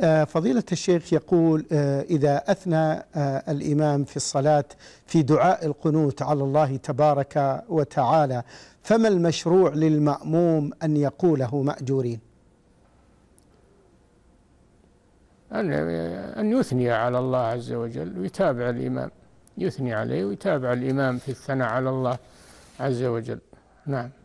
آه، فضيلة الشيخ يقول آه، إذا أثنى آه، الإمام في الصلاة في دعاء القنوت على الله تبارك وتعالى فما المشروع للمأموم أن يقوله مأجورين أن يثني على الله عز وجل ويتابع الإمام يثني عليه ويتابع الإمام في الثناء على الله عز وجل نعم